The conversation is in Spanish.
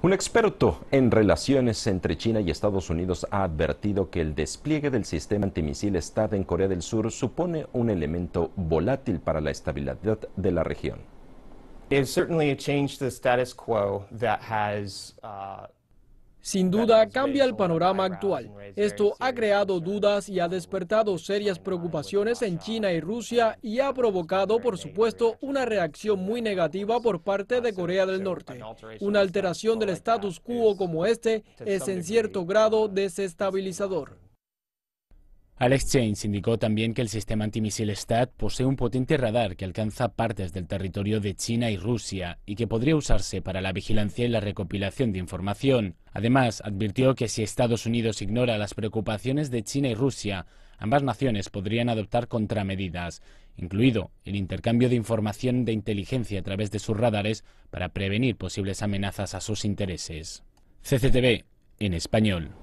Un experto en relaciones entre China y Estados Unidos ha advertido que el despliegue del sistema antimisil Estado en Corea del Sur supone un elemento volátil para la estabilidad de la región. certainly change status quo that has uh, sin duda cambia el panorama actual. Esto ha creado dudas y ha despertado serias preocupaciones en China y Rusia y ha provocado, por supuesto, una reacción muy negativa por parte de Corea del Norte. Una alteración del status quo como este es en cierto grado desestabilizador. Alex Chains indicó también que el sistema antimisil STAT posee un potente radar que alcanza partes del territorio de China y Rusia y que podría usarse para la vigilancia y la recopilación de información. Además, advirtió que si Estados Unidos ignora las preocupaciones de China y Rusia, ambas naciones podrían adoptar contramedidas, incluido el intercambio de información de inteligencia a través de sus radares para prevenir posibles amenazas a sus intereses. CCTV en español.